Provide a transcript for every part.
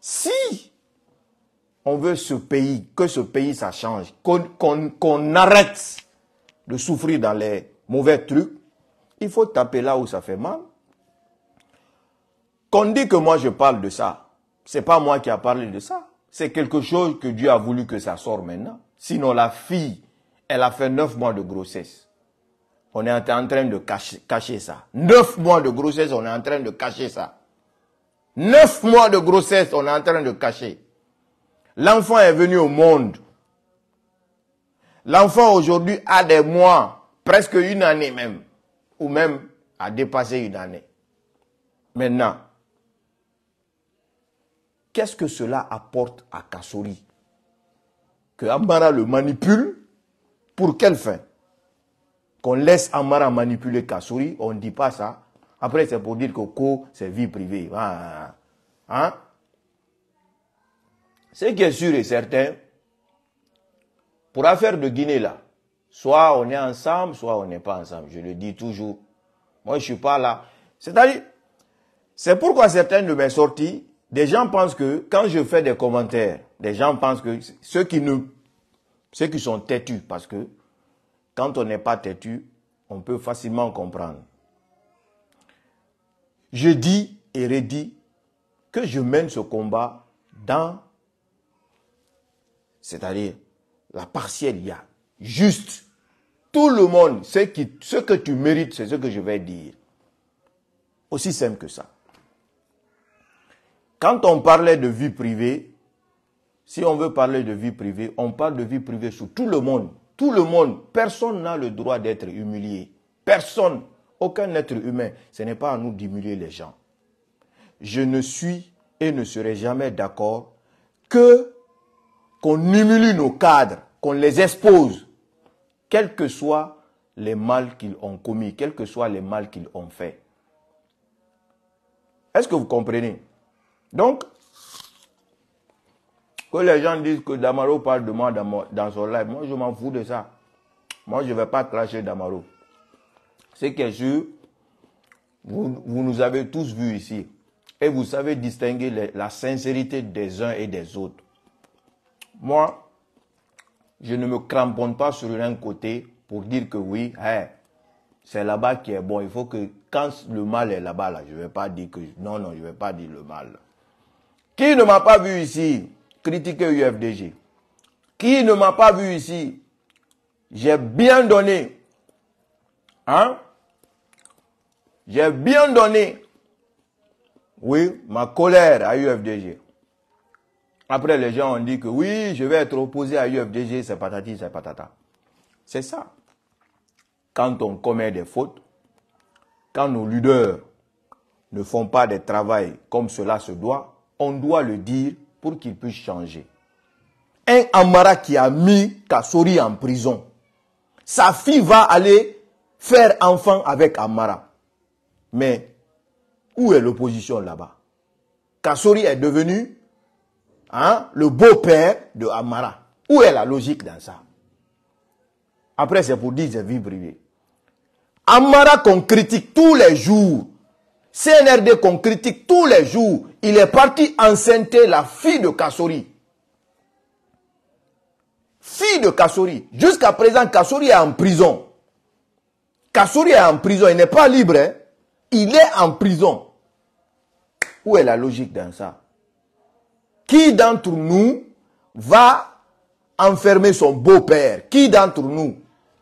Si on veut ce pays, que ce pays ça change, qu'on arrête de souffrir dans les mauvais trucs, il faut taper là où ça fait mal. Qu'on dit que moi je parle de ça, c'est pas moi qui a parlé de ça. C'est quelque chose que Dieu a voulu que ça sorte maintenant. Sinon la fille, elle a fait neuf mois de grossesse. On est en train de cacher ça. Neuf mois de grossesse, on est en train de cacher ça. Neuf mois de grossesse, on est en train de cacher. L'enfant est venu au monde. L'enfant aujourd'hui a des mois, presque une année même, ou même a dépassé une année. Maintenant, qu'est-ce que cela apporte à Kassori Que Amara le manipule pour quelle fin Qu'on laisse Amara manipuler Kassori, on ne dit pas ça, après, c'est pour dire que co, c'est vie privée. Hein? Ce qui est sûr et certain, pour affaire de Guinée là, soit on est ensemble, soit on n'est pas ensemble. Je le dis toujours. Moi, je ne suis pas là. C'est-à-dire, c'est pourquoi certaines de mes sorties, des gens pensent que quand je fais des commentaires, des gens pensent que ceux qui nous, ceux qui sont têtus, parce que quand on n'est pas têtu, on peut facilement comprendre. Je dis et redis que je mène ce combat dans, c'est-à-dire la partielle, il y a juste tout le monde, ce, qui, ce que tu mérites, c'est ce que je vais dire. Aussi simple que ça. Quand on parlait de vie privée, si on veut parler de vie privée, on parle de vie privée sur tout le monde. Tout le monde, personne n'a le droit d'être humilié. Personne aucun être humain. Ce n'est pas à nous d'humilier les gens. Je ne suis et ne serai jamais d'accord que qu'on humilie nos cadres, qu'on les expose, quels que soient les mal qu'ils ont commis, quels que soient les mal qu'ils ont fait. Est-ce que vous comprenez Donc, que les gens disent que Damaro parle de moi dans, son live, moi je m'en fous de ça. Moi je ne vais pas cracher Damaro. C'est que je vous, nous avez tous vus ici. Et vous savez distinguer la sincérité des uns et des autres. Moi, je ne me cramponne pas sur un côté pour dire que oui, hein, c'est là-bas qui est bon. Il faut que quand le mal est là-bas, là, je ne vais pas dire que... Non, non, je ne vais pas dire le mal. Qui ne m'a pas vu ici critiquer UFDG Qui ne m'a pas vu ici J'ai bien donné. Hein j'ai bien donné. Oui, ma colère à UFDG. Après, les gens ont dit que oui, je vais être opposé à UFDG, c'est patati, c'est patata. C'est ça. Quand on commet des fautes, quand nos leaders ne font pas de travail comme cela se doit, on doit le dire pour qu'ils puissent changer. Un Amara qui a mis Kassori en prison, sa fille va aller faire enfant avec Amara. Mais où est l'opposition là-bas Kassori est devenu hein, le beau-père de Amara. Où est la logique dans ça Après, c'est pour dire c'est vie privée. Amara qu'on critique tous les jours, CNRD qu'on critique tous les jours, il est parti enceinte la fille de Kassori. Fille de Kassori. Jusqu'à présent, Kassori est en prison. Kassori est en prison, il n'est pas libre. Hein? Il est en prison. Où est la logique dans ça Qui d'entre nous va enfermer son beau-père Qui d'entre nous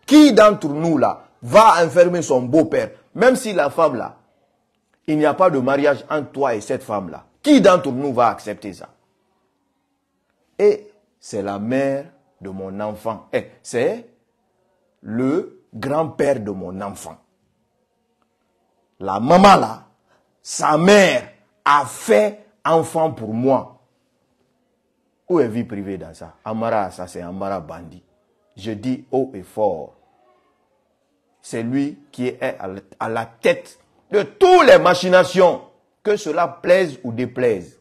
Qui d'entre nous là va enfermer son beau-père Même si la femme là, il n'y a pas de mariage entre toi et cette femme là. Qui d'entre nous va accepter ça Et c'est la mère de mon enfant. Et eh, c'est le grand-père de mon enfant la maman là, sa mère a fait enfant pour moi. Où est vie privée dans ça Amara, ça c'est Amara Bandi. Je dis haut et fort. C'est lui qui est à la tête de toutes les machinations, que cela plaise ou déplaise.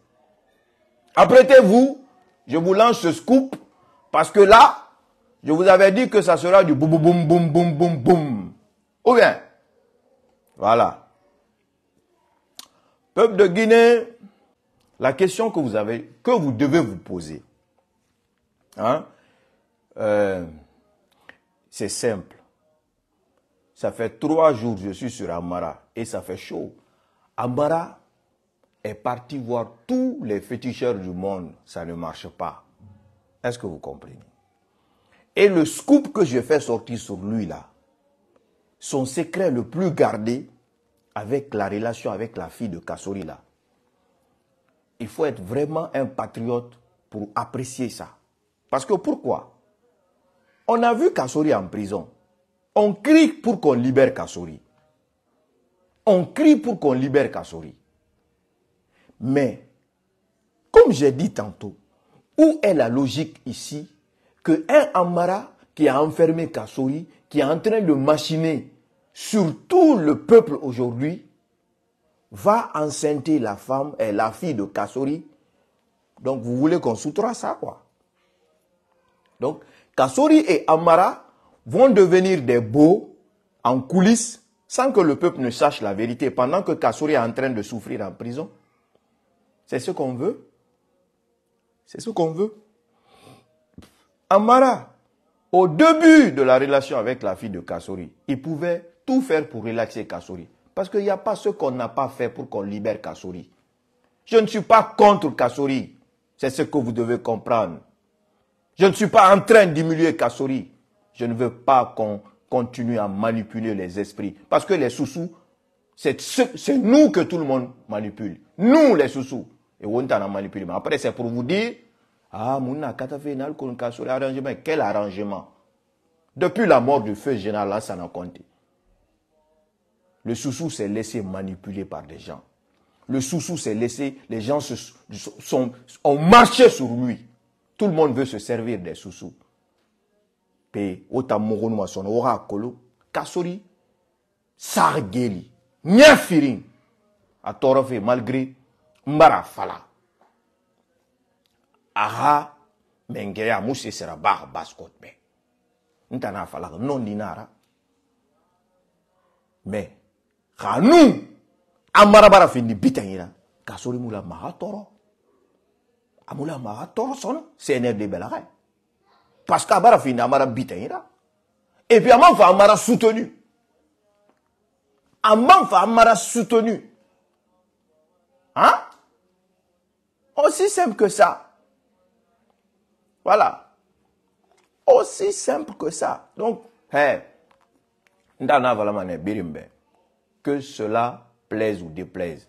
Apprêtez-vous, je vous lance ce scoop, parce que là, je vous avais dit que ça sera du boum boum boum boum boum boum. Ou bien, voilà. Peuple de Guinée, la question que vous avez, que vous devez vous poser, hein, euh, c'est simple. Ça fait trois jours que je suis sur Amara et ça fait chaud. Amara est parti voir tous les féticheurs du monde. Ça ne marche pas. Est-ce que vous comprenez Et le scoop que j'ai fait sortir sur lui là, son secret le plus gardé, avec la relation avec la fille de Kassori là. Il faut être vraiment un patriote pour apprécier ça. Parce que pourquoi On a vu Kassori en prison. On crie pour qu'on libère Kassori. On crie pour qu'on libère Kassori. Mais, comme j'ai dit tantôt, où est la logique ici que un Amara qui a enfermé Kassori, qui est en train de machiner surtout le peuple aujourd'hui, va enceinter la femme et la fille de Kassori. Donc vous voulez qu'on soutra ça, quoi. Donc Kassori et Amara vont devenir des beaux en coulisses sans que le peuple ne sache la vérité, pendant que Kassori est en train de souffrir en prison. C'est ce qu'on veut. C'est ce qu'on veut. Amara, au début de la relation avec la fille de Kassori, il pouvait tout faire pour relaxer Kassori. Parce qu'il n'y a pas ce qu'on n'a pas fait pour qu'on libère Kassori. Je ne suis pas contre Kassori. C'est ce que vous devez comprendre. Je ne suis pas en train d'immuler Kassori. Je ne veux pas qu'on continue à manipuler les esprits. Parce que les sous-sous, c'est nous que tout le monde manipule. Nous, les sous-sous. Et on a manipulé. Mais après, c'est pour vous dire, ah, Mouna, Kassori, arrangement. Quel arrangement Depuis la mort du feu général ça n'a compté. Le sous-sous s'est laissé manipuler par des gens. Le sous-sous s'est laissé, les gens se, sont, ont marché sur lui. Tout le monde veut se servir des sous-sous. autant, mourounwa son ora kolo, kasori, sargeli, nyafirin, a torofe malgré mbara fala. Aha, mengeya mousse sera bar mais. me. Ntana fala, non dinara. Mais, hanu amara bara fin nin bitan yira ka sori mula maratoro. Amula c'est mula cnr de parce qu'amara fini amara bitainira et puis amanfa amara soutenu Amanfa amara soutenu hein aussi simple que ça voilà aussi simple que ça donc hey ndana vala birimbe que cela plaise ou déplaise.